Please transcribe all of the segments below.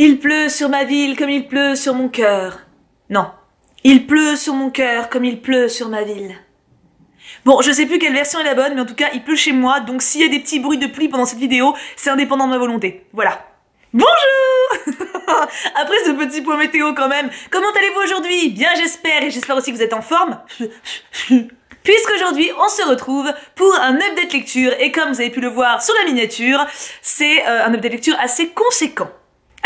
Il pleut sur ma ville comme il pleut sur mon cœur. Non. Il pleut sur mon cœur comme il pleut sur ma ville. Bon, je sais plus quelle version est la bonne, mais en tout cas, il pleut chez moi, donc s'il y a des petits bruits de pluie pendant cette vidéo, c'est indépendant de ma volonté. Voilà. Bonjour Après ce petit point météo quand même, comment allez-vous aujourd'hui Bien j'espère, et j'espère aussi que vous êtes en forme. Puisqu'aujourd'hui on se retrouve pour un update lecture et comme vous avez pu le voir sur la miniature, c'est euh, un update lecture assez conséquent.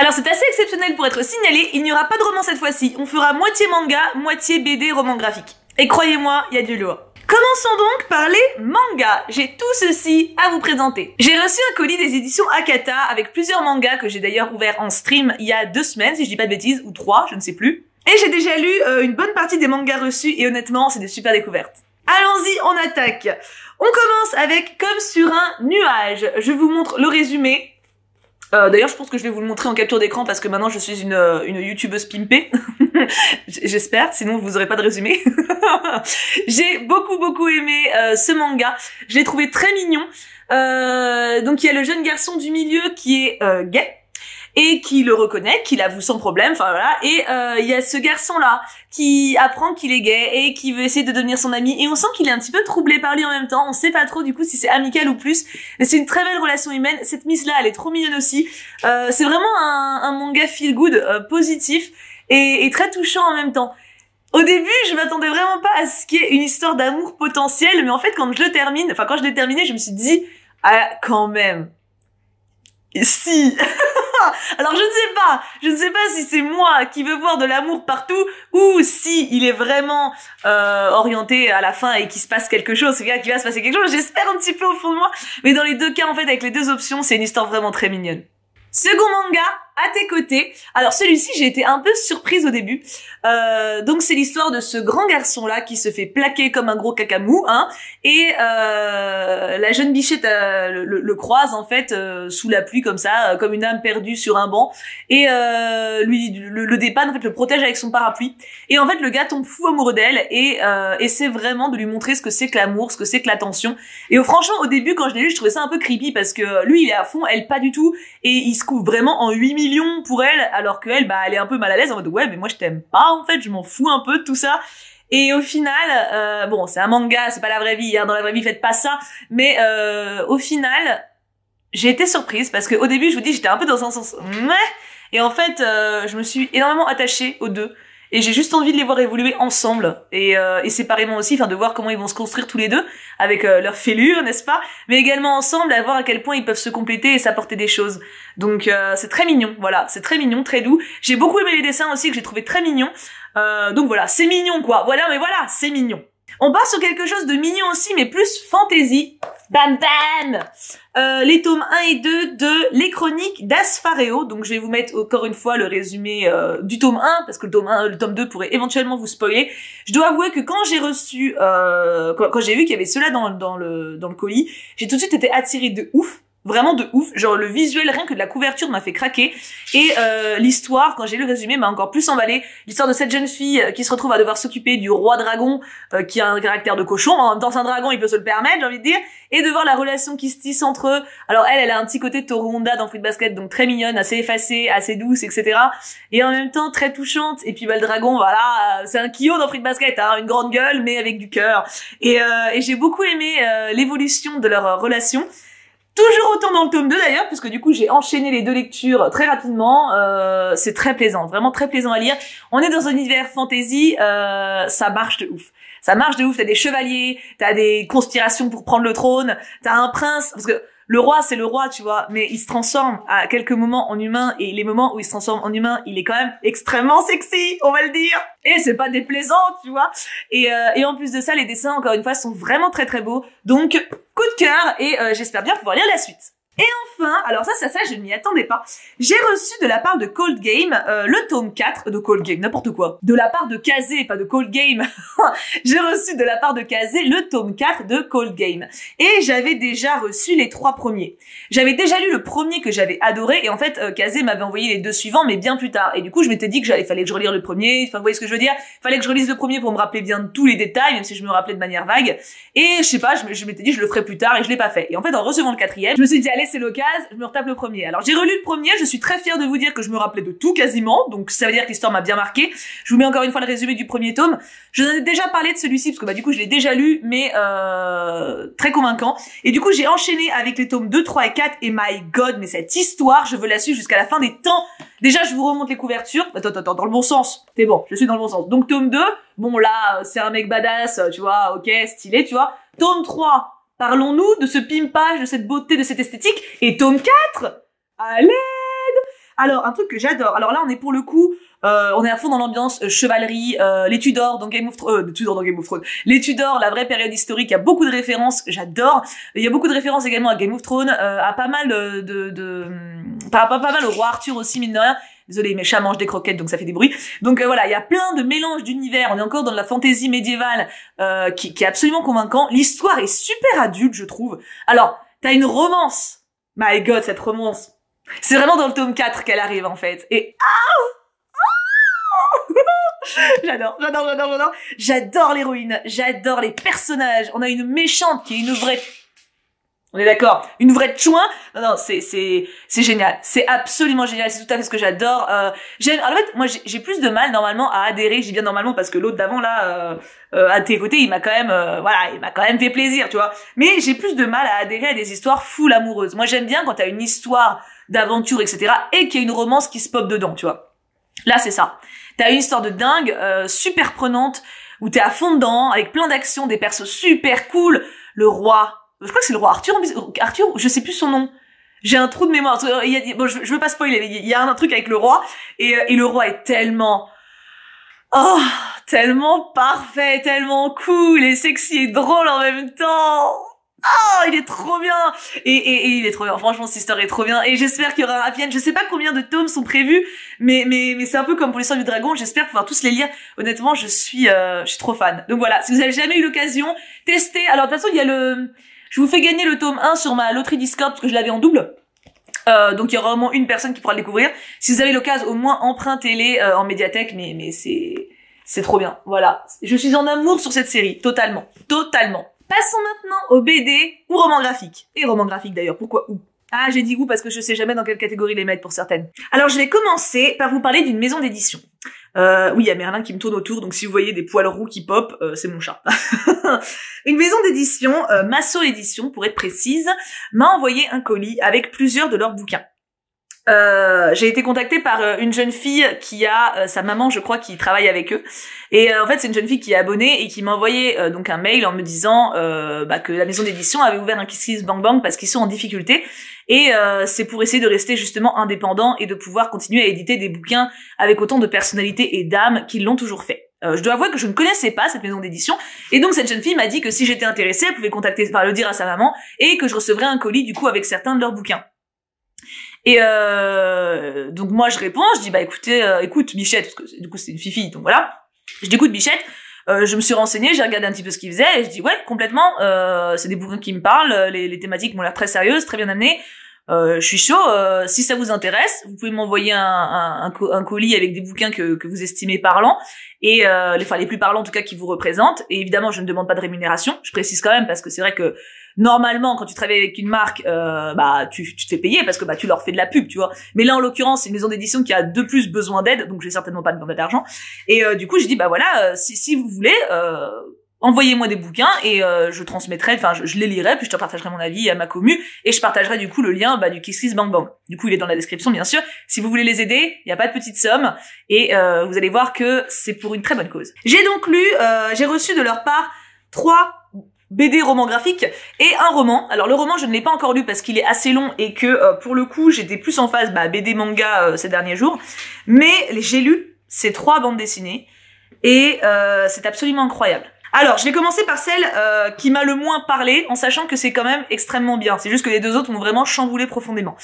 Alors c'est assez exceptionnel pour être signalé, il n'y aura pas de roman cette fois-ci. On fera moitié manga, moitié BD, roman graphique. Et croyez-moi, il y a du lourd. Commençons donc par les mangas. J'ai tout ceci à vous présenter. J'ai reçu un colis des éditions Akata avec plusieurs mangas que j'ai d'ailleurs ouvert en stream il y a deux semaines, si je dis pas de bêtises, ou trois, je ne sais plus. Et j'ai déjà lu euh, une bonne partie des mangas reçus et honnêtement, c'est des super découvertes. Allons-y, on attaque. On commence avec Comme sur un nuage. Je vous montre le résumé. Euh, d'ailleurs, je pense que je vais vous le montrer en capture d'écran parce que maintenant je suis une, euh, une youtubeuse pimpée. J'espère, sinon vous aurez pas de résumé. j'ai beaucoup beaucoup aimé euh, ce manga. Je l'ai trouvé très mignon. donc il y a le jeune garçon du milieu qui est gay et qui le reconnaît, qui l'avoue sans problème, enfin voilà. Et euh, il y a ce garçon là qui apprend qu'il est gay et qui veut essayer de devenir son ami. Et on sent qu'il est un petit peu troublé par lui en même temps. On sait pas trop du coup si c'est amical ou plus. Mais c'est une très belle relation humaine. Cette Miss là, elle est trop mignonne aussi. Euh, c'est vraiment un, un, manga feel good, euh, positif et, et très touchant en même temps. Au début, je m'attendais vraiment pas à ce qu'il y ait une histoire d'amour potentiel, mais en fait, quand je le termine, enfin quand je l'ai terminé, je me suis dit, ah quand même, si. Alors je ne sais pas, je ne sais pas si c'est moi qui veux voir de l'amour partout ou si il est vraiment euh, orienté à la fin et qu'il se passe quelque chose, cest qu'il va se passer quelque chose. J'espère un petit peu au fond de moi, mais dans les deux cas en fait, avec les deux options, c'est une histoire vraiment très mignonne. Second manga, à tes côtés. Alors celui-ci, j'ai été un peu surprise au début. Euh, donc c'est l'histoire de ce grand garçon là qui se fait plaquer comme un gros cacamou, hein, et euh, la jeune bichette euh, le, le, croise en fait euh, sous la pluie comme ça, euh, comme une âme perdue sur un banc, et lui le, le, dépanne en fait, le protège avec son parapluie. Et en fait le gars tombe fou amoureux d'elle et essaie vraiment de lui montrer ce que c'est que l'amour, ce que c'est que l'attention. Et oh, franchement au début quand je l'ai lu, je trouvais ça un peu creepy parce que lui il est à fond, elle pas du tout, et il se couvre vraiment en 8 minutes pour elle, alors qu'elle, bah, elle est un peu mal à l'aise en mode ouais, mais moi je t'aime pas en fait, je m'en fous un peu de tout ça. Et au final, euh, bon, c'est un manga, c'est pas la vraie vie. Hein, dans la vraie vie, faites pas ça. Mais euh, au final, j'ai été surprise parce qu'au début, je vous dis, j'étais un peu dans un sens. Et en fait, euh, je me suis énormément attachée aux deux. Et j'ai juste envie de les voir évoluer ensemble et, et séparément aussi, enfin de voir comment ils vont se construire tous les deux avec leur fêlure, n'est-ce pas Mais également ensemble, à voir à quel point ils peuvent se compléter et s'apporter des choses. Donc euh, c'est très mignon, voilà, c'est très mignon, très doux. J'ai beaucoup aimé les dessins aussi que j'ai trouvé très mignon. Euh, donc voilà, c'est mignon quoi. Voilà, mais voilà, c'est mignon. On passe sur quelque chose de mignon aussi, mais plus fantasy. Bam bam euh, Les tomes 1 et 2 de Les Chroniques d'Asphareo. Donc je vais vous mettre encore une fois le résumé du tome 1, parce que le tome 1, le tome 2 pourrait éventuellement vous spoiler. Je dois avouer que quand j'ai reçu, euh, quand, j'ai vu qu'il y avait cela dans, dans, le, dans le colis, j'ai tout de suite été attirée de ouf. Vraiment de ouf. Genre le visuel, rien que de la couverture m'a fait craquer. Et euh, l'histoire, quand j'ai lu le résumé, m'a encore plus emballé. L'histoire de cette jeune fille euh, qui se retrouve à devoir s'occuper du roi dragon, euh, qui a un caractère de cochon. En même temps, un dragon, il peut se le permettre, j'ai envie de dire. Et de voir la relation qui se tisse entre eux. Alors elle, elle a un petit côté de Toru dans Fruit Basket, donc très mignonne, assez effacée, assez douce, etc. Et en même temps, très touchante. Et puis bah, le dragon, voilà, euh, c'est un Kyo dans Fruit Basket, hein, une grande gueule, mais avec du cœur. Et, euh, et j'ai beaucoup aimé l'évolution de leur relation. Toujours autant dans le tome 2 d'ailleurs, puisque du coup j'ai enchaîné les deux lectures très rapidement. Euh, c'est très plaisant, vraiment très plaisant à lire. On est dans un univers fantasy, euh, ça marche de ouf. Ça marche de ouf, t'as des chevaliers, t'as des conspirations pour prendre le trône, t'as un prince, parce que le roi, c'est le roi, tu vois, mais il se transforme à quelques moments en humain et les moments où il se transforme en humain, il est quand même extrêmement sexy, on va le dire. Et c'est pas déplaisant, tu vois. Et, euh, en plus de ça, les dessins, encore une fois, sont vraiment très très beaux. Donc, coup de cœur et euh, j'espère bien pouvoir lire la suite. Et enfin, alors ça, ça, ça, je ne m'y attendais pas. J'ai reçu de la part de Cold Game euh, le tome 4 de Cold Game, n'importe quoi. De la part de Kazé, pas de Cold Game. J'ai reçu de la part de Kazé le tome 4 de Cold Game. Et j'avais déjà reçu les trois premiers. J'avais déjà lu le premier que j'avais adoré et en fait, euh, Kazé m'avait envoyé les deux suivants mais bien plus tard. Et du coup, je m'étais dit que j'allais fallait que je relire le premier, enfin vous voyez ce que je veux dire Fallait que je relise le premier pour me rappeler bien de tous les détails même si je me rappelais de manière vague. Et je sais pas, je, m'étais dit je le ferai plus tard et je l'ai pas fait. Et en fait, en recevant le quatrième, je me suis dit allez, c'est l'occasion, je me retape le premier. Alors j'ai relu le premier, je suis très fière de vous dire que je me rappelais de tout quasiment, donc ça veut dire que l'histoire m'a bien marqué. Je vous mets encore une fois le résumé du premier tome. Je vous en ai déjà parlé de celui-ci parce que bah du coup je l'ai déjà lu, mais euh, très convaincant. Et du coup j'ai enchaîné avec les tomes 2, 3 et 4 et my god, mais cette histoire, je veux la suivre jusqu'à la fin des temps. Déjà je vous remonte les couvertures. Attends, attends, attends dans le bon sens. t'es bon, je suis dans le bon sens. Donc tome 2, bon là c'est un mec badass, tu vois, ok, stylé, tu vois. Tome 3, Parlons-nous de ce pimpage, de cette beauté, de cette esthétique. Et tome 4 À l'aide Alors, un truc que j'adore. Alors là, on est pour le coup, euh, on est à fond dans l'ambiance euh, chevalerie, euh, les Tudors dans Game of Thrones, euh, Tudors dans Game of Thrones, les Tudors, la vraie période historique, il y a beaucoup de références, j'adore. Il y a beaucoup de références également à Game of Thrones, à pas mal de, de, hmm, pas, pas, mal au roi Arthur aussi mine de rien. Désolé, mes chats mangent des croquettes, donc ça fait des bruits. Donc euh, voilà, il y a plein de mélanges d'univers. On est encore dans la fantaisie médiévale euh, qui, est absolument convaincant. L'histoire est super adulte, je trouve. Alors, t'as une romance. My God, cette romance. C'est vraiment dans le tome 4 qu'elle arrive, en fait. Et... Ah J'adore, j'adore, j'adore, j'adore. J'adore l'héroïne, j'adore les personnages. On a une méchante qui est une vraie on est d'accord Une vraie chouin Non, non, c'est, c'est, c'est génial. C'est absolument génial. C'est tout à fait ce que j'adore. Euh, j'aime... Alors, en fait, moi, j'ai, plus de mal, normalement, à adhérer. J'ai bien normalement parce que l'autre d'avant, là, euh, euh à tes côtés, il m'a quand même... Euh, voilà, il m'a quand même fait plaisir, tu vois. Mais j'ai plus de mal à adhérer à des histoires full amoureuses. Moi, j'aime bien quand t'as une histoire d'aventure, etc. Et qu'il y a une romance qui se pop dedans, tu vois. Là, c'est ça. T'as une histoire de dingue, euh, super prenante, où t'es à fond dedans, avec plein d'actions, des persos super cool. Le roi, je crois que c'est le roi Arthur, Arthur, je sais plus son nom. J'ai un trou de mémoire. Euh, bon, je, ne veux pas spoiler. Il y a un truc avec le roi euh, et, le roi est tellement, oh, tellement parfait, tellement cool et sexy et drôle en même temps. Oh, il est trop bien et, il est trop bien. Franchement, histoire est trop bien. Et j'espère qu'il y aura un happy Je Je sais pas combien de tomes sont prévus, mais mais mais c'est un peu comme pour l'histoire du dragon. J'espère pouvoir tous les lire. Honnêtement, je suis euh, je suis trop fan. Donc voilà, si vous avez jamais eu l'occasion, testez. Alors de toute façon, il y a le je vous fais gagner le tome 1 sur ma loterie Discord parce que je l'avais en double. Euh, donc il y aura au moins une personne qui pourra le découvrir. Si vous avez l'occasion, au moins empruntez-les euh, en médiathèque, mais, mais c'est, c'est trop bien. Voilà. Je suis en amour sur cette série. Totalement. Totalement. Passons maintenant au BD ou roman graphique. Et romans graphique d'ailleurs, pourquoi ou ah, j'ai dit goût parce que je sais jamais dans quelle catégorie les mettre pour certaines. Alors, je vais commencer par vous parler d'une maison d'édition. Euh, oui, il y a Merlin qui me tourne autour, donc si vous voyez des poils roux qui pop, euh, c'est mon chat. Une maison d'édition, euh, Masso Édition pour être précise, m'a envoyé un colis avec plusieurs de leurs bouquins. Euh, j'ai été contactée par euh, une jeune fille qui a euh, sa maman, je crois, qui travaille avec eux. Et en fait, c'est une jeune fille qui est abonnée et qui m'a envoyé donc un mail en me disant bah, que la maison d'édition avait ouvert un Kiss Bang Bang parce qu'ils sont en difficulté. Et c'est pour essayer de rester justement indépendant et de pouvoir continuer à éditer des bouquins avec autant de personnalité et d'âme qu'ils l'ont toujours fait. je dois avouer que je ne connaissais pas cette maison d'édition. Et donc, cette jeune fille m'a dit que si j'étais intéressée, elle pouvait contacter, par le dire à sa maman et que je recevrais un colis, du coup, avec certains de leurs bouquins. Et euh, donc moi je réponds, je dis bah écoutez, euh, écoute michette parce que du coup c'est une fille, donc voilà. Je dis écoute Bichette, euh, je me suis renseignée, j'ai regardé un petit peu ce qu'il faisait, et je dis ouais complètement, euh, c'est des bouquins qui me parlent, les, thématiques m'ont l'air très sérieuses, très bien amenées. je suis chaud. si ça vous intéresse, vous pouvez m'envoyer un, un, un, colis avec des bouquins que, que vous estimez parlants et les, enfin les plus parlants en tout cas qui vous représentent. Et évidemment, je ne demande pas de rémunération. Je précise quand même parce que c'est vrai que Normalement, quand tu travailles avec une marque, euh, bah tu, tu, te fais payer parce que bah tu leur fais de la pub, tu vois. Mais là, en l'occurrence, c'est une maison d'édition qui a de plus besoin d'aide, donc j'ai certainement pas demandé d'argent. Et euh, du coup, je dis bah voilà, euh, si, si vous voulez. envoyez-moi des bouquins et je transmettrai, enfin je, les lirai, puis je te partagerai mon avis à ma commu et je partagerai du coup le lien bah, du Kiss Kiss Bang Bang. Du coup, il est dans la description bien sûr. Si vous voulez les aider, il n'y a pas de petite somme et vous allez voir que c'est pour une très bonne cause. J'ai donc lu, j'ai reçu de leur part trois BD roman graphique et un roman. Alors le roman je ne l'ai pas encore lu parce qu'il est assez long et que euh, pour le coup j'étais plus en phase bah, BD manga euh, ces derniers jours. Mais j'ai lu ces trois bandes dessinées et euh, c'est absolument incroyable. Alors je vais commencer par celle qui m'a le moins parlé en sachant que c'est quand même extrêmement bien. C'est juste que les deux autres m'ont vraiment chamboulé profondément.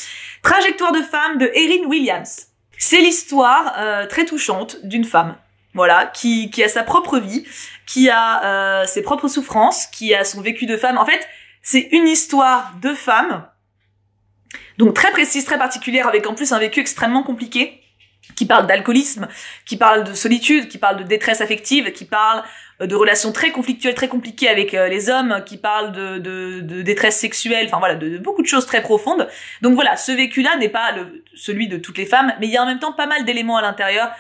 Trajectoire de femme de Erin Williams. C'est l'histoire très touchante d'une femme voilà, qui, qui a sa propre vie, qui a euh, ses propres souffrances, qui a son vécu de femme. En fait, c'est une histoire de femme, donc très précise, très particulière, avec en plus un vécu extrêmement compliqué, qui parle d'alcoolisme, qui parle de solitude, qui parle de détresse affective, qui parle euh, de relations très conflictuelles, très compliquées avec euh, les hommes, qui parle de, de, détresse sexuelle, enfin voilà, de, beaucoup de choses très profondes. Donc voilà, ce vécu-là n'est pas celui de toutes les femmes, mais il y a en même temps pas mal d'éléments à l'intérieur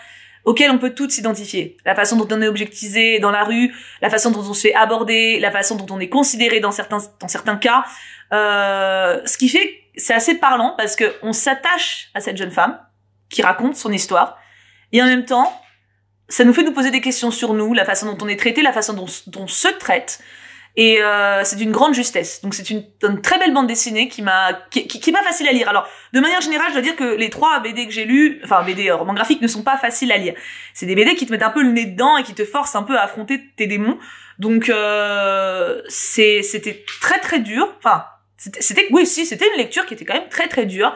auxquelles on peut toutes s'identifier. La façon dont on est objectisé dans la rue, la façon dont on se fait aborder, la façon dont on est considéré dans certains, certains cas. Euh, ce qui fait, c'est assez parlant parce que on s'attache à cette jeune femme qui raconte son histoire et en même temps, ça nous fait nous poser des questions sur nous, la façon dont on est traité, la façon dont on se traite, et euh, c'est d'une grande justesse. Donc c'est une, très belle bande dessinée qui m'a, qui, pas facile à lire. Alors de manière générale, je dois dire que les trois BD que j'ai lues, enfin BD euh, romans graphiques, ne sont pas faciles à lire. C'est des BD qui te mettent un peu le nez dedans et qui te forcent un peu à affronter tes démons. Donc euh, c'était très très dur. Enfin c'était oui si c'était une lecture qui était quand même très très dure,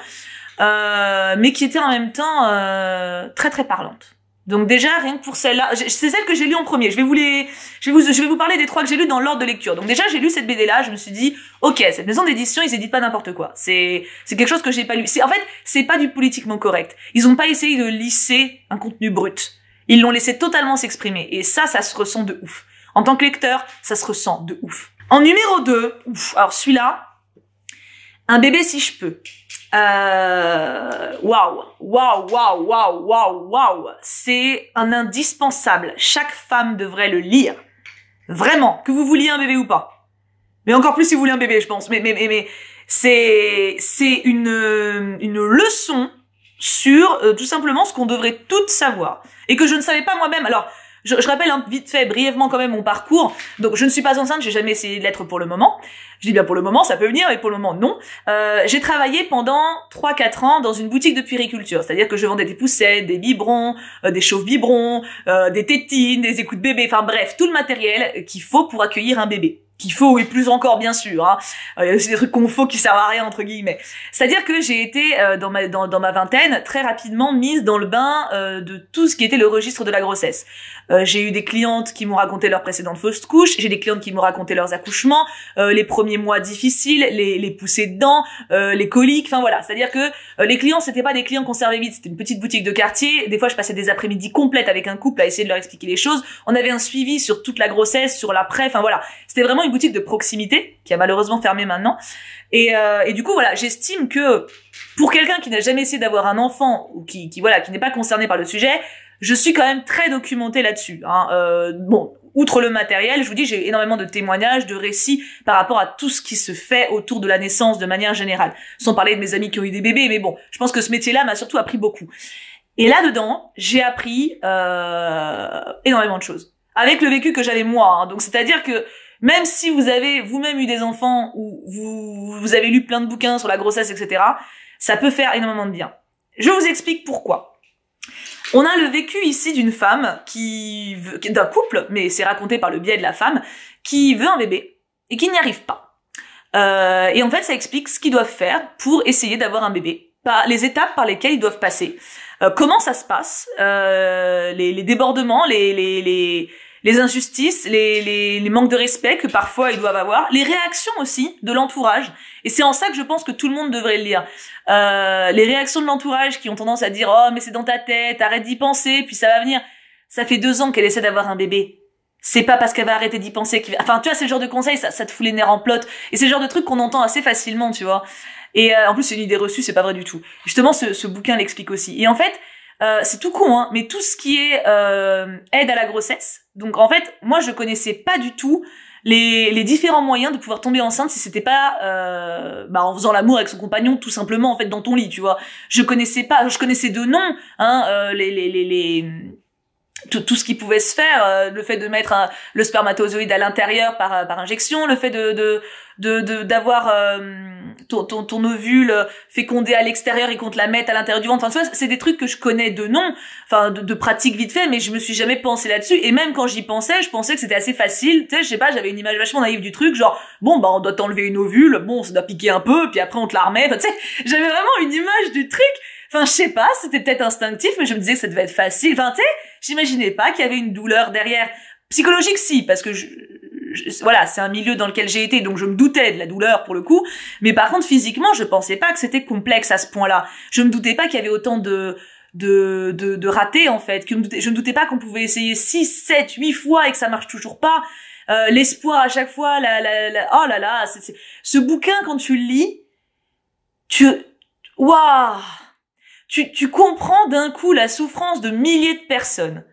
mais qui était en même temps très très parlante. Donc déjà, rien que pour celle-là, c'est celle que j'ai lue en premier. Je vais vous les, je vais vous, je vais vous parler des trois que j'ai lues dans l'ordre de lecture. Donc déjà, j'ai lu cette BD-là, je me suis dit, ok, cette maison d'édition, ils éditent pas n'importe quoi. C'est, quelque chose que j'ai pas lu. C'est, en fait, c'est pas du politiquement correct. Ils ont pas essayé de lisser un contenu brut. Ils l'ont laissé totalement s'exprimer. Et ça, ça se ressent de ouf. En tant que lecteur, ça se ressent de ouf. En numéro 2, ouf, alors celui-là, un bébé si je peux. Euh, waouh, waouh, waouh, waouh, waouh, waouh. C'est un indispensable. Chaque femme devrait le lire. Vraiment, que vous vouliez un bébé ou pas. Mais encore plus si vous voulez un bébé, je pense. Mais, mais, mais, mais c'est, c'est une, une leçon sur euh, tout simplement ce qu'on devrait toutes savoir et que je ne savais pas moi-même. Alors, je, rappelle hein, vite fait, brièvement quand même mon parcours. Donc je ne suis pas enceinte, j'ai jamais essayé de l'être pour le moment. Je dis bien pour le moment, ça peut venir, mais pour le moment non. Euh, j'ai travaillé pendant 3-4 ans dans une boutique de puériculture, c'est-à-dire que je vendais des poussettes, des biberons, euh, des chauves biberons, euh, des tétines, des écoutes bébés, enfin bref, tout le matériel qu'il faut pour accueillir un bébé qu'il faut et plus encore bien sûr. Hein. Euh, il y a aussi des trucs qu'on faut qui servent à rien entre guillemets. C'est-à-dire que j'ai été euh, dans ma dans, ma vingtaine très rapidement mise dans le bain euh, de tout ce qui était le registre de la grossesse. j'ai eu des clientes qui m'ont raconté leur précédente fausse couche, j'ai des clientes qui m'ont raconté leurs accouchements, les premiers mois difficiles, les, les poussées dedans, les coliques, enfin voilà. C'est-à-dire que les clients c'était pas des clients qu'on servait vite, c'était une petite boutique de quartier. Des fois je passais des après-midi complètes avec un couple à essayer de leur expliquer les choses. On avait un suivi sur toute la grossesse, sur l'après, enfin voilà. C'était vraiment boutique de proximité qui a malheureusement fermé maintenant. Euh, et, du coup, voilà, j'estime que pour quelqu'un qui n'a jamais essayé d'avoir un enfant ou qui, voilà, qui n'est pas concerné par le sujet, je suis quand même très documentée là-dessus. Hein. Euh, bon, outre le matériel, je vous dis, j'ai énormément de témoignages, de récits par rapport à tout ce qui se fait autour de la naissance de manière générale. Sans parler de mes amis qui ont eu des bébés, mais bon, je pense que ce métier-là m'a surtout appris beaucoup. Et là-dedans, j'ai appris euh, énormément de choses. Avec le vécu que j'avais moi. Hein. Donc, c'est-à-dire que même si vous avez vous-même eu des enfants ou vous, avez lu plein de bouquins sur la grossesse, etc., ça peut faire énormément de bien. Je vous explique pourquoi. On a le vécu ici d'une femme qui, d'un couple, mais c'est raconté par le biais de la femme, qui veut un bébé et qui n'y arrive pas. Euh, et en fait, ça explique ce qu'ils doivent faire pour essayer d'avoir un bébé, les étapes par lesquelles ils doivent passer, euh, comment ça se passe, euh, les, débordements, les, les, les injustices, les, les, manques de respect que parfois ils doivent avoir, les réactions aussi de l'entourage. Et c'est en ça que je pense que tout le monde devrait le lire. Euh, les réactions de l'entourage qui ont tendance à dire oh mais c'est dans ta tête, arrête d'y penser, puis ça va venir. Ça fait deux ans qu'elle essaie d'avoir un bébé. C'est pas parce qu'elle va arrêter d'y penser qu'il Enfin, tu vois, c'est le genre de conseils ça, ça te fout les nerfs en plot. Et c'est le genre de trucs qu'on entend assez facilement, tu vois. Et euh, en plus, c'est une idée reçue, c'est pas vrai du tout. Justement, ce, ce bouquin l'explique aussi. Et en fait, euh, c'est tout con, hein, mais tout ce qui est euh, aide à la grossesse. Donc en fait, moi je connaissais pas du tout les, les différents moyens de pouvoir tomber enceinte si c'était pas euh, bah, en faisant l'amour avec son compagnon tout simplement en fait dans ton lit, tu vois. Je connaissais pas, je connaissais deux noms, hein, les, les, les tout, tout, ce qui pouvait se faire, euh, le fait de mettre le spermatozoïde à l'intérieur par, euh, par injection, le fait de de d'avoir de, d'avoir euh, ton, ton, ton, ovule fécondé à l'extérieur et qu'on te la mette à l'intérieur du ventre. Enfin, c'est des trucs que je connais de nom, enfin de, pratique vite fait, mais je me suis jamais pensé là-dessus. Et même quand j'y pensais, je pensais que c'était assez facile. Tu sais, je sais pas, j'avais une image vachement naïve du truc, genre bon bah on doit t'enlever une ovule, bon ça doit piquer un peu, puis après on te la remet. tu sais, j'avais vraiment une image du truc Enfin, je sais pas, c'était peut-être instinctif, mais je me disais que ça devait être facile. Enfin, tu j'imaginais pas qu'il y avait une douleur derrière. Psychologique, si, parce que je, voilà, c'est un milieu dans lequel j'ai été, donc je me doutais de la douleur pour le coup. Mais par contre, physiquement, je pensais pas que c'était complexe à ce point-là. Je me doutais pas qu'il y avait autant de de, de, de ratés en fait. Que je me doutais pas qu'on pouvait essayer 6, 7, 8 fois et que ça marche toujours pas. Euh, L'espoir à chaque fois, la, la, oh là là, c'est ce bouquin quand tu le lis, tu... Waouh tu, comprends d'un coup la souffrance de milliers de personnes.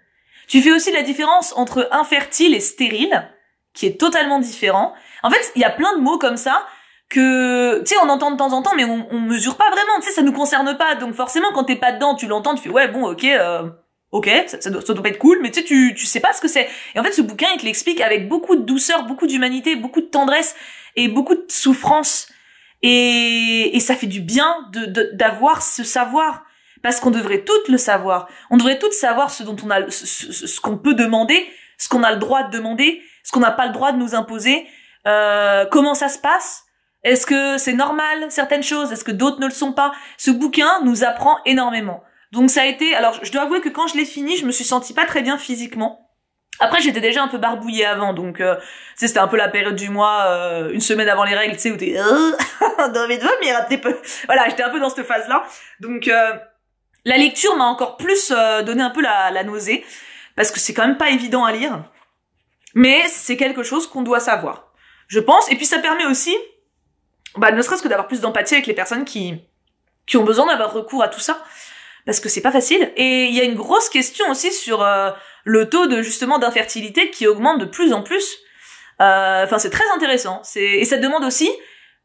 Tu fais aussi la différence entre infertile et stérile, qui est totalement différent. En fait, il y a plein de mots comme ça que, tu sais, on entend de temps en temps, mais on, on mesure pas vraiment, tu sais, ça nous concerne pas. Donc forcément, quand t'es pas dedans, tu l'entends, tu fais, ouais, bon, ok, euh, ok, ça, ça, doit, pas être cool, mais tu sais, tu, tu sais pas ce que c'est. Et en fait, ce bouquin, il te l'explique avec beaucoup de douceur, beaucoup d'humanité, beaucoup de tendresse et beaucoup de souffrance. Et, ça fait du bien d'avoir de, d'avoir ce savoir parce qu'on devrait toutes le savoir. On devrait toutes savoir ce dont on a, ce, qu'on peut demander, ce qu'on a le droit de demander, ce qu'on n'a pas le droit de nous imposer, euh, comment ça se passe. Est-ce que c'est normal certaines choses Est-ce que d'autres ne le sont pas Ce bouquin nous apprend énormément. Donc ça a été, alors je dois avouer que quand je l'ai fini, je me suis sentie pas très bien physiquement. Après, j'étais déjà un peu barbouillée avant, donc euh, c'était un peu la période du mois, euh, une semaine avant les règles, tu sais, où t'es... Euh, de vomir un petit peu. Voilà, j'étais un peu dans cette phase-là. Donc... Euh, la lecture m'a encore plus euh, donné un peu la, nausée, parce que c'est quand même pas évident à lire, mais c'est quelque chose qu'on doit savoir, je pense. Et puis ça permet aussi, bah, ne serait-ce que d'avoir plus d'empathie avec les personnes qui, qui ont besoin d'avoir recours à tout ça, parce que c'est pas facile. Et il y a une grosse question aussi sur euh, le taux de justement d'infertilité qui augmente de plus en plus. Euh, enfin, c'est très intéressant. Et ça demande aussi,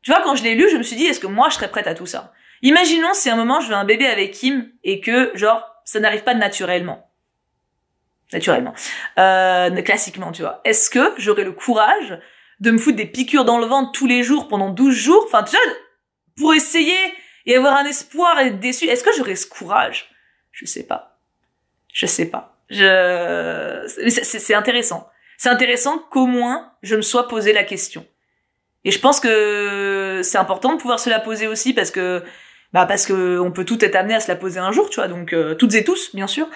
tu vois, quand je l'ai lu, je me suis dit, est-ce que moi je serais prête à tout ça Imaginons si à un moment je veux un bébé avec Kim et que, genre, ça n'arrive pas naturellement. Naturellement. Euh, classiquement, tu vois. Est-ce que j'aurais le courage de me foutre des piqûres dans le ventre tous les jours pendant 12 jours Enfin, tu vois, pour essayer et avoir un espoir et être déçu, est-ce que j'aurais ce courage Je sais pas. Je sais pas. Je... C'est intéressant. C'est intéressant qu'au moins je me sois posé la question. Et je pense que c'est important de pouvoir se la poser aussi parce que bah parce que on peut tout être amené à se la poser un jour, tu vois. Donc euh, toutes et tous, bien sûr.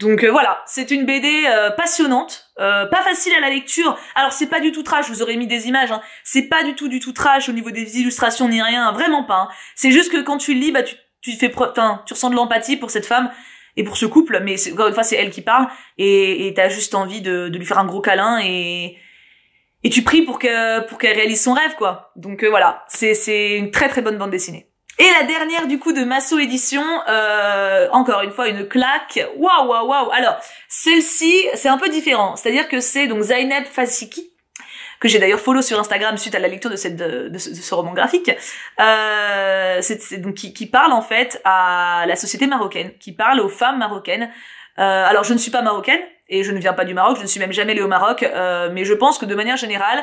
Donc euh, voilà, c'est une BD euh, passionnante, pas facile à la lecture. Alors c'est pas du tout trash, vous aurez mis des images. Hein. C'est pas du tout du tout trash au niveau des illustrations ni rien, vraiment pas. Hein. C'est juste que quand tu le lis, bah tu, tu fais, enfin tu ressens de l'empathie pour cette femme et pour ce couple. Mais encore une fois, c'est elle qui parle et t'as juste envie de, de lui faire un gros câlin et et tu pries pour que pour qu'elle réalise son rêve quoi. Donc voilà, c'est c'est une très très bonne bande dessinée. Et la dernière du coup de Masso Édition, euh, encore une fois une claque. Waouh waouh waouh. Alors celle-ci, c'est un peu différent, c'est-à-dire que c'est donc Zainab Fasiki que j'ai d'ailleurs follow sur Instagram suite à la lecture de, cette, de, ce, roman graphique, euh, c'est, donc qui, qui, parle en fait à la société marocaine, qui parle aux femmes marocaines. Euh, alors je ne suis pas marocaine et je ne viens pas du Maroc, je ne suis même jamais allée au Maroc, mais je pense que de manière générale,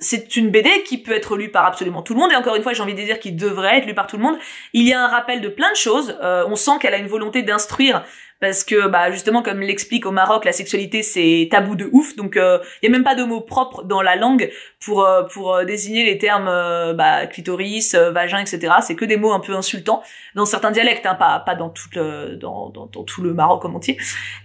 c'est une BD qui peut être lue par absolument tout le monde et encore une fois j'ai envie de dire qu'il devrait être lu par tout le monde. Il y a un rappel de plein de choses. Euh, on sent qu'elle a une volonté d'instruire parce que bah justement comme l'explique au Maroc la sexualité c'est tabou de ouf donc il euh, y a même pas de mots propres dans la langue pour euh, pour euh, désigner les termes euh, bah, clitoris vagin etc c'est que des mots un peu insultants dans certains dialectes hein, pas pas dans tout le dans, dans, tout le Maroc comme on dit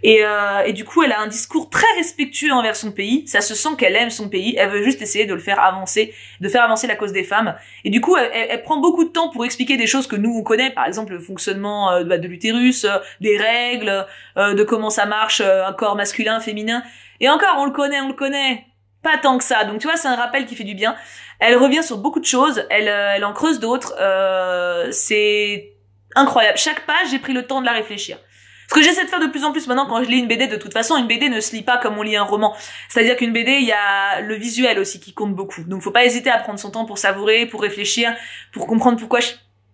et et du coup elle a un discours très respectueux envers son pays ça se sent qu'elle aime son pays elle veut juste essayer de le faire avancer de faire avancer la cause des femmes et du coup elle, elle prend beaucoup de temps pour expliquer des choses que nous on connaît par exemple le fonctionnement bah, de l'utérus des règles euh, de comment ça marche, euh, un corps masculin, féminin. Et encore, on le connaît, on le connaît. Pas tant que ça. Donc tu vois, c'est un rappel qui fait du bien. Elle revient sur beaucoup de choses, elle, euh, elle en creuse d'autres. c'est incroyable. Chaque page, j'ai pris le temps de la réfléchir. Ce que j'essaie de faire de plus en plus maintenant quand je lis une BD, de toute façon, une BD ne se lit pas comme on lit un roman. C'est-à-dire qu'une BD, il y a le visuel aussi qui compte beaucoup. Donc faut pas hésiter à prendre son temps pour savourer, pour réfléchir, pour comprendre pourquoi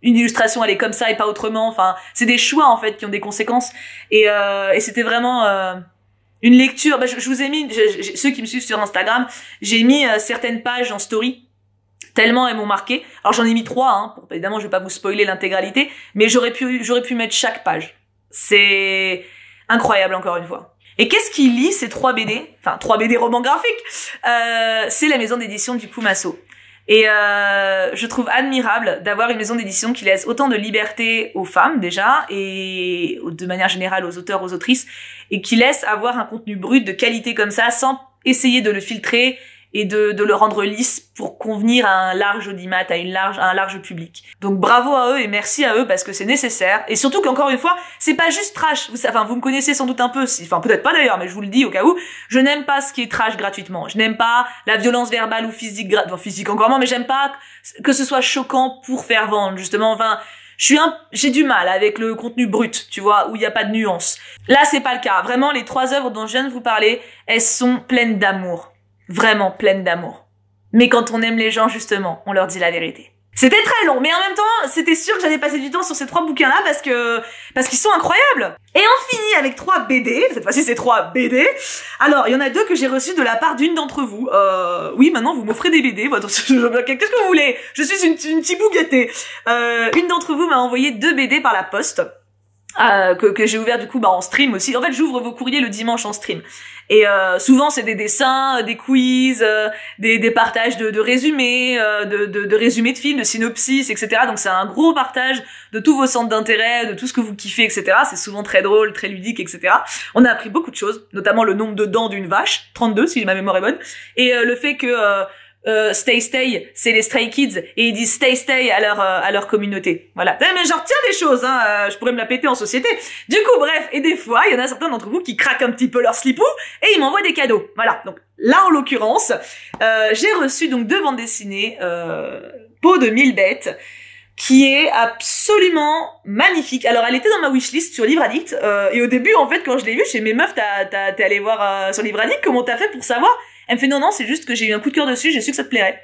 une illustration elle est comme ça et pas autrement. Enfin, c'est des choix en fait qui ont des conséquences. Et, euh, c'était vraiment euh, une lecture. Bah, je, vous ai mis, ceux qui me suivent sur Instagram, j'ai mis euh, certaines pages en story tellement elles m'ont marqué. Alors j'en ai mis trois, hein. évidemment je vais pas vous spoiler l'intégralité, mais j'aurais pu j'aurais pu mettre chaque page. C'est incroyable encore une fois. Et qu'est-ce qui lit ces trois BD, enfin trois BD romans graphiques C'est la maison d'édition du Poumasso. Et euh, je trouve admirable d'avoir une maison d'édition qui laisse autant de liberté aux femmes déjà et de manière générale aux auteurs, aux autrices, et qui laisse avoir un contenu brut de qualité comme ça sans essayer de le filtrer et de, de, le rendre lisse pour convenir à un large audimat, à, une large, à un large public. Donc bravo à eux et merci à eux parce que c'est nécessaire. Et surtout qu'encore une fois, c'est pas juste trash. Vous, enfin, vous me connaissez sans doute un peu, enfin peut-être pas d'ailleurs, mais je vous le dis au cas où. Je n'aime pas ce qui est trash gratuitement. Je n'aime pas la violence verbale ou physique, enfin physique encore moins, mais j'aime pas que ce soit choquant pour faire vendre justement. Enfin, je suis un, j'ai du mal avec le contenu brut, tu vois, où il n'y a pas de nuance. Là, c'est pas le cas. Vraiment, les trois œuvres dont je viens de vous parler, elles sont pleines d'amour vraiment pleine d'amour. Mais quand on aime les gens, justement, on leur dit la vérité. C'était très long, mais en même temps, c'était sûr que j'allais passer du temps sur ces trois bouquins-là parce que parce qu'ils sont incroyables. Et on finit avec trois BD. Cette fois-ci, c'est trois BD. Alors, il y en a deux que j'ai reçus de la part d'une d'entre vous. Euh, oui, maintenant vous m'offrez des BD. Qu'est-ce que vous voulez Je suis une, une petite euh, une d'entre vous m'a envoyé deux BD par la poste. Ah, que, j'ai ouvert du coup bah, en stream aussi. En fait, j'ouvre vos courriers le dimanche en stream. Et euh, souvent, c'est des dessins, euh, des quiz, euh, des, partages de, résumés, de, de, résumés de films, de synopsis, etc. Donc, c'est un gros partage de tous vos centres d'intérêt, de tout ce que vous kiffez, etc. C'est souvent très drôle, très ludique, etc. On a appris beaucoup de choses, notamment le nombre de dents d'une vache, 32 si ma mémoire est bonne, et le fait que euh, stay Stay, c'est les Stray Kids et ils disent Stay Stay à leur euh, à leur communauté. Voilà. Eh, mais genre, tiens des choses. Hein, euh, je pourrais me la péter en société. Du coup, bref. Et des fois, il y en a certains d'entre vous qui craquent un petit peu leur slipou et ils m'envoient des cadeaux. Voilà. Donc là, en l'occurrence, j'ai reçu donc deux bandes dessinées Peau de mille bêtes qui est absolument magnifique. Alors elle était dans ma wishlist sur Livre et au début en fait quand je l'ai vue, chez mes meufs t'as t'es allé voir sur Livre comment t'as fait pour savoir elle me fait non, non, c'est juste que j'ai eu un coup de cœur dessus, j'ai su que ça te plairait.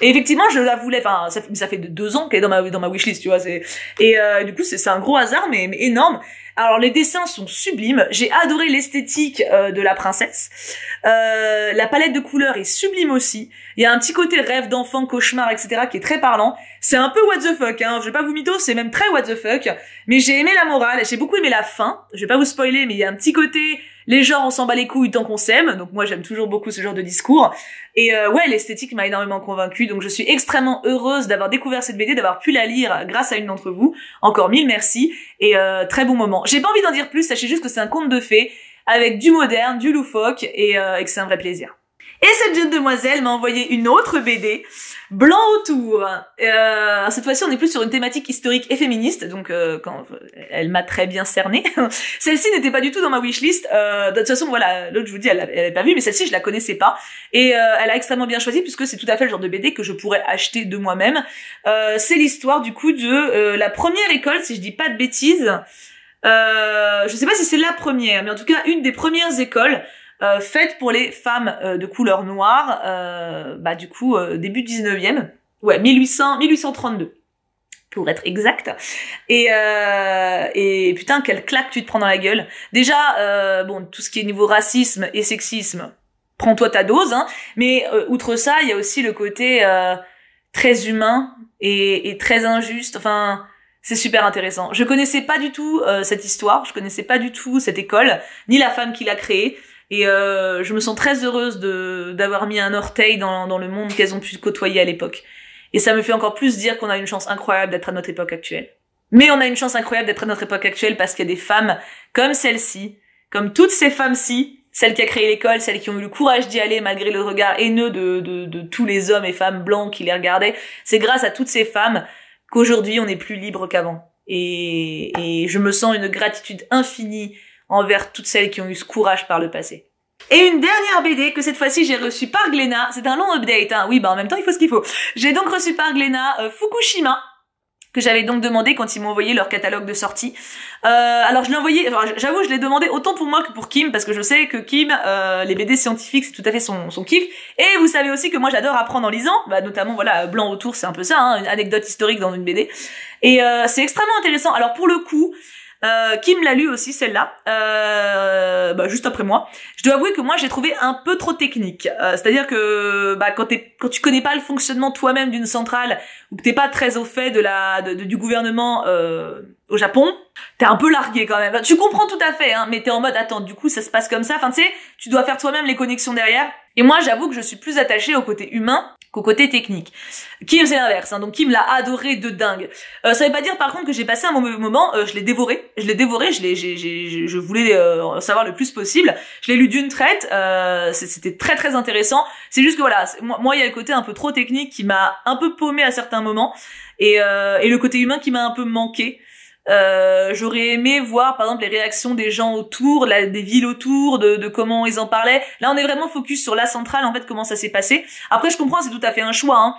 Et effectivement, je la voulais. Enfin, ça, fait deux ans qu'elle est dans ma dans ma wishlist, tu vois. C'est et euh, du coup, c'est un gros hasard, mais, énorme. Alors, les dessins sont sublimes. J'ai adoré l'esthétique euh, de la princesse. Euh, la palette de couleurs est sublime aussi. Il y a un petit côté rêve d'enfant, cauchemar, etc. qui est très parlant. C'est un peu what the fuck. Hein. Je vais pas vous mytho, c'est même très what the fuck. Mais j'ai aimé la morale. J'ai beaucoup aimé la fin. Je vais pas vous spoiler, mais il y a un petit côté les genres, on s'en bat les couilles tant qu'on s'aime. Donc moi, j'aime toujours beaucoup ce genre de discours. Et euh, ouais, l'esthétique m'a énormément convaincue. Donc je suis extrêmement heureuse d'avoir découvert cette BD, d'avoir pu la lire grâce à une d'entre vous. Encore mille merci et euh, très bon moment. J'ai pas envie d'en dire plus. Sachez juste que c'est un conte de fées avec du moderne, du loufoque et euh, que c'est un vrai plaisir. Et cette jeune demoiselle m'a envoyé une autre BD, Blanc autour. Euh, cette fois-ci, on est plus sur une thématique historique et féministe, donc euh, quand euh, elle m'a très bien cernée. celle-ci n'était pas du tout dans ma wishlist. Euh, de toute façon, voilà, l'autre, je vous dis, elle l'avait pas vue, mais celle-ci, je la connaissais pas. Et euh, elle a extrêmement bien choisi, puisque c'est tout à fait le genre de BD que je pourrais acheter de moi-même. Euh, c'est l'histoire, du coup, de la première école, si je dis pas de bêtises. Euh, je sais pas si c'est la première, mais en tout cas une des premières écoles euh, Fête pour les femmes euh, de couleur noire, euh, bah, du coup, début 19e, ouais, 1800, 1832 pour être exact. Et, putain, quelle claque tu te prends dans la gueule. Déjà, bon, tout ce qui est niveau racisme et sexisme, prends-toi ta dose, hein. mais outre ça, il y a aussi le côté très humain et, très injuste, enfin... C'est super intéressant. Je connaissais pas du tout cette histoire, je connaissais pas du tout cette école, ni la femme qui l'a créée. Et euh, je me sens très heureuse de d'avoir mis un orteil dans, dans le monde qu'elles ont pu côtoyer à l'époque. Et ça me fait encore plus dire qu'on a une chance incroyable d'être à notre époque actuelle. Mais on a une chance incroyable d'être à notre époque actuelle parce qu'il y a des femmes comme celle-ci, comme toutes ces femmes-ci, celles qui a créé l'école, celles qui ont eu le courage d'y aller malgré le regard haineux de, de, de tous les hommes et femmes blancs qui les regardaient. C'est grâce à toutes ces femmes qu'aujourd'hui on est plus libre qu'avant. Et, et, je me sens une gratitude infinie envers toutes celles qui ont eu ce courage par le passé. Et une dernière BD que cette fois-ci j'ai reçue par Glénat, c'est un long update, hein. oui bah en même temps il faut ce qu'il faut. J'ai donc reçu par Glénat euh, Fukushima, que j'avais donc demandé quand ils m'ont envoyé leur catalogue de sortie. Euh, alors je l'ai envoyé, j'avoue je l'ai demandé autant pour moi que pour Kim parce que je sais que Kim, euh, les BD scientifiques c'est tout à fait son, son kiff. Et vous savez aussi que moi j'adore apprendre en lisant, bah, notamment voilà Blanc autour c'est un peu ça, hein, une anecdote historique dans une BD. Et c'est extrêmement intéressant. Alors pour le coup, euh, Kim l'a lu aussi celle-là, euh, bah, juste après moi. Je dois avouer que moi j'ai trouvé un peu trop technique. Euh, c'est-à-dire que bah, quand, quand tu connais pas le fonctionnement toi-même d'une centrale ou que t'es pas très au fait de la de, du gouvernement euh, au Japon, t'es un peu largué quand même. tu comprends tout à fait, hein, mais t'es en mode attends, du coup ça se passe comme ça. Enfin tu sais, tu dois faire toi-même les connexions derrière. Et moi j'avoue que je suis plus attachée au côté humain qu'au côté technique. Kim, c'est l'inverse. Hein, donc Kim l'a adoré de dingue. Euh, ça veut pas dire par contre que j'ai passé un mauvais moment. Euh, je l'ai dévoré. Je l'ai dévoré. Je l'ai. Je voulais euh, savoir le plus possible. Je l'ai lu d'une traite. Euh, c'était très très intéressant. C'est juste que voilà, moi il y a le côté un peu trop technique qui m'a un peu paumé à certains moments et, et le côté humain qui m'a un peu manqué. Euh, j'aurais aimé voir par exemple les réactions des gens autour, des villes autour, de, de, comment ils en parlaient. Là, on est vraiment focus sur la centrale, en fait, comment ça s'est passé. Après, je comprends, c'est tout à fait un choix. Hein.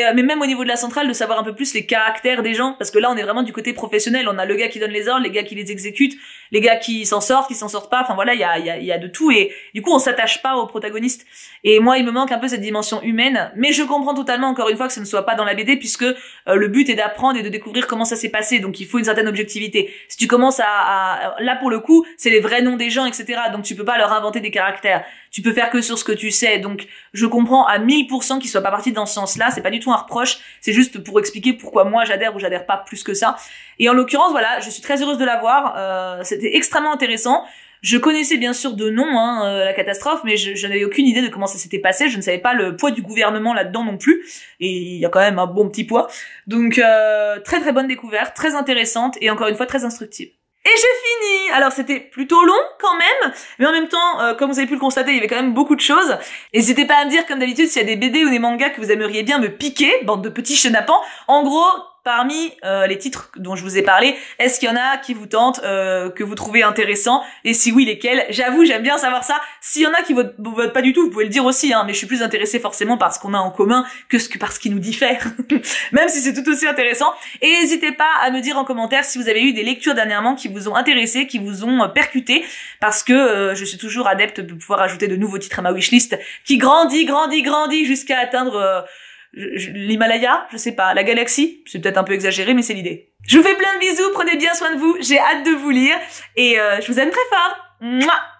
Euh, mais même au niveau de la centrale, de savoir un peu plus les caractères des gens, parce que là, on est vraiment du côté professionnel. On a le gars qui donne les ordres, les gars qui les exécutent, les gars qui s'en sortent, qui s'en sortent pas. Enfin voilà, il y a, y, a, y a de tout. Et du coup, on s'attache pas aux protagonistes. Et moi, il me manque un peu cette dimension humaine. Mais je comprends totalement, encore une fois, que ce ne soit pas dans la BD, puisque euh, le but est d'apprendre et de découvrir comment ça s'est passé. Donc, il faut une certaine objectivité. Si tu commences à, là pour le coup, c'est les vrais noms des gens, etc. Donc, tu peux pas leur inventer des caractères. Tu peux faire que sur ce que tu sais. Donc, je comprends à 1000% qu'ils soient pas partis dans ce sens-là. C'est pas du reproche, c'est juste pour expliquer pourquoi moi j'adhère ou j'adhère pas plus que ça. Et en l'occurrence, voilà, je suis très heureuse de l'avoir, euh, c'était extrêmement intéressant. Je connaissais bien sûr de nom hein, euh, la catastrophe, mais je, n'avais aucune idée de comment ça s'était passé. Je ne savais pas le poids du gouvernement là-dedans non plus. Et il y a quand même un bon petit poids. Donc euh, très très bonne découverte, très intéressante et encore une fois très instructive. Et j'ai fini Alors c'était plutôt long quand même, mais en même temps, euh, comme vous avez pu le constater, il y avait quand même beaucoup de choses. Et N'hésitez pas à me dire, comme d'habitude, s'il y a des BD ou des mangas que vous aimeriez bien me piquer, bande de petits chenapans. En gros, parmi euh, les titres dont je vous ai parlé, est-ce qu'il y en a qui vous tentent, euh, que vous trouvez intéressant Et si oui, lesquels J'avoue, j'aime bien savoir ça. S'il y en a qui vous votent, pas du tout, vous pouvez le dire aussi, hein, mais je suis plus intéressée forcément par ce qu'on a en commun que, ce que par ce qui nous diffère, même si c'est tout aussi intéressant. Et n'hésitez pas à me dire en commentaire si vous avez eu des lectures dernièrement qui vous ont intéressé, qui vous ont euh, percuté, parce que je suis toujours adepte de pouvoir ajouter de nouveaux titres à ma wishlist, qui grandit, grandit, grandit jusqu'à atteindre l'Himalaya, je sais pas, la galaxie, c'est peut-être un peu exagéré, mais c'est l'idée. Je vous fais plein de bisous, prenez bien soin de vous, j'ai hâte de vous lire, et euh, je vous aime très fort. Mouah